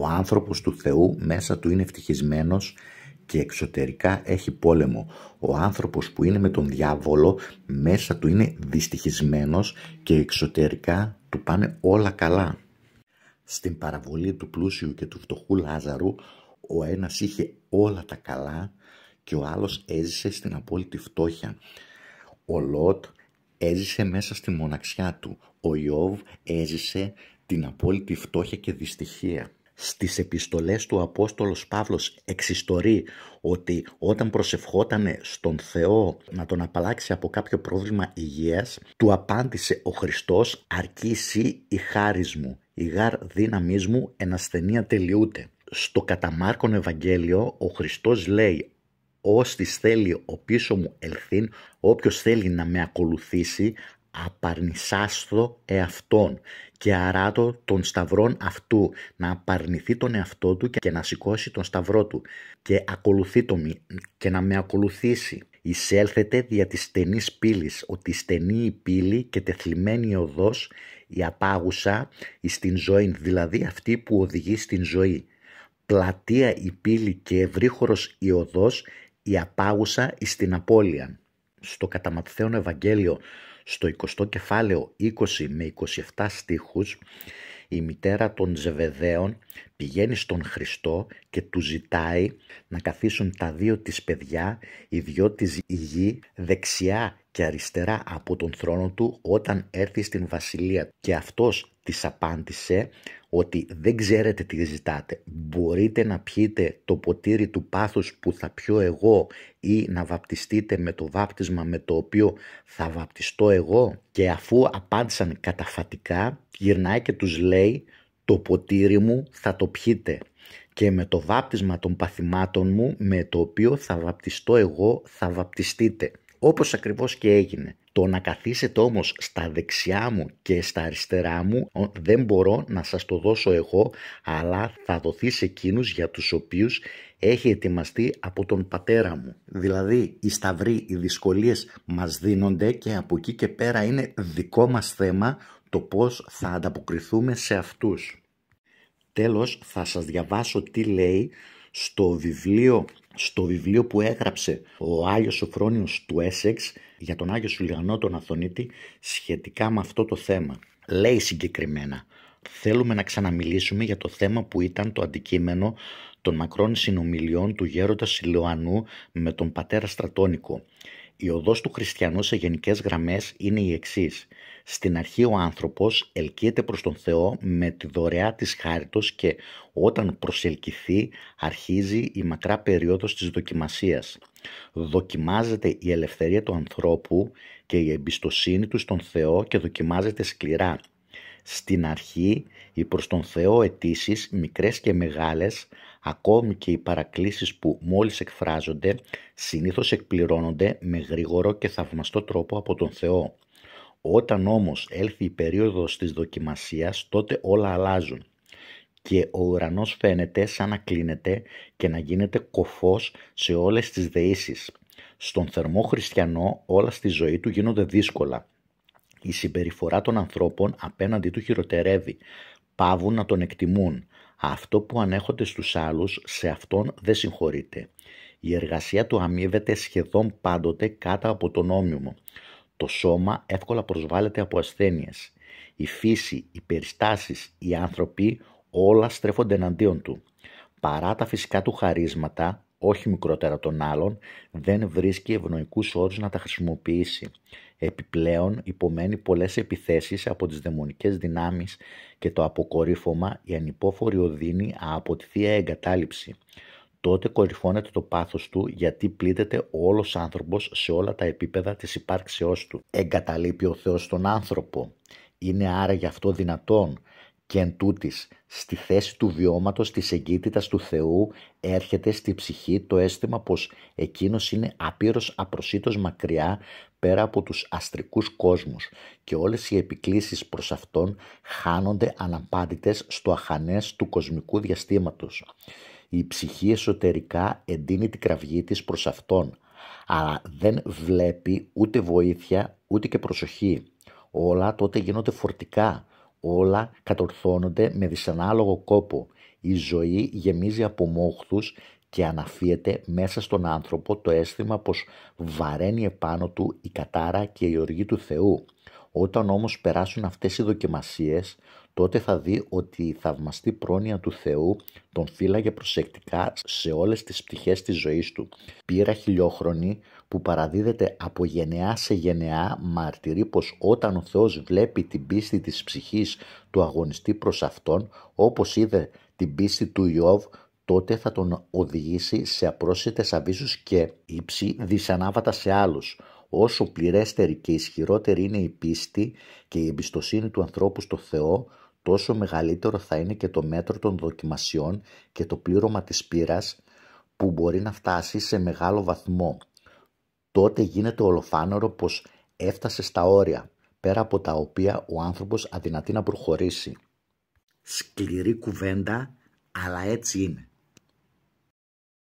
Ο άνθρωπος του Θεού μέσα του είναι ευτυχισμένος και εξωτερικά έχει πόλεμο. Ο άνθρωπος που είναι με τον διάβολο μέσα του είναι δυστυχισμένος και εξωτερικά του πάνε όλα καλά. Στην παραβολή του πλούσιου και του φτωχού Λάζαρου ο ένας είχε όλα τα καλά και ο άλλος έζησε στην απόλυτη φτώχεια. Ο Λότ έζησε μέσα στη μοναξιά του. Ο Ιώβ έζησε την απόλυτη φτώχεια και δυστυχία στις επιστολές του Απόστολος Παύλος εξιστορεί ότι όταν προσευχότανε στον Θεό να τον απαλλάξει από κάποιο πρόβλημα υγείας, του απάντησε ο Χριστός «Αρκεί εσύ η χάρις μου, η γάρ δύναμής μου εν ασθενία τελειούται». Στο καταμάρκον Ευαγγέλιο ο Χριστός λέει «Όστις θέλει ο πίσω μου ελθύν, όποιος θέλει να με ακολουθήσει, απαρνησάστο εαυτόν και αράτο των σταυρών αυτού, να απαρνηθεί τον εαυτό του και να σηκώσει τον σταυρό του και, ακολουθεί το μη, και να με ακολουθήσει. Εισέλθετε δια της στενής πύλης, ότι στενή η πύλη και τεθλιμμένη η οδός, η απάγουσα, η την ζωή, δηλαδή αυτή που οδηγεί στην ζωή. Πλατεία η πύλη και ευρύχωρος η οδός, η απάγουσα, η στην απώλεια. Στο καταματθέον Ευαγγέλιο στο 20ο κεφάλαιο 20 με 27 στίχους η μητέρα των Ζεβεδαίων πηγαίνει στον Χριστό και του ζητάει να καθίσουν τα δύο της παιδιά, οι δυο της γη, δεξιά και αριστερά από τον θρόνο του όταν έρθει στην βασιλεία και αυτός της απάντησε ότι δεν ξέρετε τι ζητάτε. Μπορείτε να πιείτε το ποτήρι του πάθους που θα πιω εγώ ή να βαπτιστείτε με το βάπτισμα με το οποίο θα βαπτιστώ εγώ. Και αφού απάντησαν καταφατικά γυρνάει και τους λέει το ποτήρι μου θα το πιείτε και με το βάπτισμα των παθημάτων μου με το οποίο θα βαπτιστώ εγώ θα βαπτιστείτε όπως ακριβώς και έγινε. Το να καθίσετε όμως στα δεξιά μου και στα αριστερά μου δεν μπορώ να σας το δώσω εγώ, αλλά θα δοθεί σε εκείνους για τους οποίους έχει ετοιμαστεί από τον πατέρα μου. Δηλαδή οι σταυροί, οι δυσκολίες μας δίνονται και από εκεί και πέρα είναι δικό μας θέμα το πώς θα ανταποκριθούμε σε αυτούς. Τέλος θα σας διαβάσω τι λέει στο βιβλίο στο βιβλίο που έγραψε ο Άγιος Σοφρόνιος του Έσεξ για τον Άγιο Σουλιανό τον Αθωνίτη σχετικά με αυτό το θέμα. Λέει συγκεκριμένα «Θέλουμε να ξαναμιλήσουμε για το θέμα που ήταν το αντικείμενο των μακρών συνομιλιών του γέροντας Σιλωανού με τον πατέρα Στρατόνικο. Η οδός του χριστιανού σε γενικές γραμμές είναι η εξής. Στην αρχή ο άνθρωπος ελκύεται προς τον Θεό με τη δωρεά της χάριτος και όταν προσελκυθεί αρχίζει η μακρά περίοδος της δοκιμασίας. Δοκιμάζεται η ελευθερία του ανθρώπου και η εμπιστοσύνη του στον Θεό και δοκιμάζεται σκληρά. Στην αρχή οι προς τον Θεό αιτήσεις, μικρές και μεγάλες, ακόμη και οι παρακλήσεις που μόλις εκφράζονται, συνήθως εκπληρώνονται με γρήγορο και θαυμαστό τρόπο από τον Θεό. Όταν όμως έλθει η περίοδος της δοκιμασίας, τότε όλα αλλάζουν και ο ουρανός φαίνεται σαν να κλείνεται και να γίνεται κοφός σε όλες τις δεήσεις. Στον θερμό χριστιανό όλα στη ζωή του γίνονται δύσκολα. Η συμπεριφορά των ανθρώπων απέναντι του χειροτερεύει. Πάβουν να τον εκτιμούν. Αυτό που ανέχονται στους άλλους, σε αυτόν δεν συγχωρείται. Η εργασία του αμείβεται σχεδόν πάντοτε κάτω από τον νόμιμο. Το σώμα εύκολα προσβάλλεται από ασθένειες. Η φύση, οι περιστάσεις, οι άνθρωποι όλα στρέφονται εναντίον του. Παρά τα φυσικά του χαρίσματα, όχι μικρότερα των άλλων, δεν βρίσκει ευνοϊκούς όρους να τα χρησιμοποιήσει. Επιπλέον, υπομένει πολλές επιθέσεις από τις δαιμονικές δυνάμεις και το αποκορύφωμα η ανυπόφορη οδύνη από τη θεία εγκατάλειψη. Τότε κορυφώνεται το πάθος του γιατί πλήττεται ο όλος άνθρωπος σε όλα τα επίπεδα της ύπαρξεώ του. Εγκαταλείπει ο Θεός τον άνθρωπο. Είναι άρα γι' αυτό δυνατόν και εν τούτης, στη θέση του βιώματος της εγκύτητας του Θεού έρχεται στη ψυχή το αίσθημα πως εκείνος είναι άπειρος απροσίτως μακριά πέρα από τους αστρικούς κόσμους και όλες οι επικλήσεις προς αυτόν χάνονται αναπάντητες στο αχανές του κοσμικού διαστήματος. Η ψυχή εσωτερικά εντείνει την κραυγή της προς αυτόν, αλλά δεν βλέπει ούτε βοήθεια ούτε και προσοχή. Όλα τότε γίνονται φορτικά, όλα κατορθώνονται με δυσανάλογο κόπο. Η ζωή γεμίζει από μόχθους και αναφύεται μέσα στον άνθρωπο το αίσθημα πως βαραίνει επάνω του η κατάρα και η οργή του Θεού. Όταν όμως περάσουν αυτές οι δοκιμασίες, τότε θα δει ότι η θαυμαστή πρόνοια του Θεού τον φύλαγε προσεκτικά σε όλες τις πτυχές της ζωής του. Πήρα χιλιόχρονη που παραδίδεται από γενεά σε γενεά μαρτυρεί πως όταν ο Θεός βλέπει την πίστη της ψυχής του αγωνιστή προς Αυτόν, όπως είδε την πίστη του Ιώβ, τότε θα τον οδηγήσει σε απρόσιτες αβίσους και ύψη δυσανάβατα σε άλλους. Όσο πληρέστερη και ισχυρότερη είναι η πίστη και η εμπιστοσύνη του ανθρώπου στο Θεό, τόσο μεγαλύτερο θα είναι και το μέτρο των δοκιμασιών και το πλήρωμα της πύρας που μπορεί να φτάσει σε μεγάλο βαθμό. Τότε γίνεται ολοφάνερο πως έφτασε στα όρια, πέρα από τα οποία ο άνθρωπος αδυνατεί να προχωρήσει. Σκληρή κουβέντα, αλλά έτσι είναι.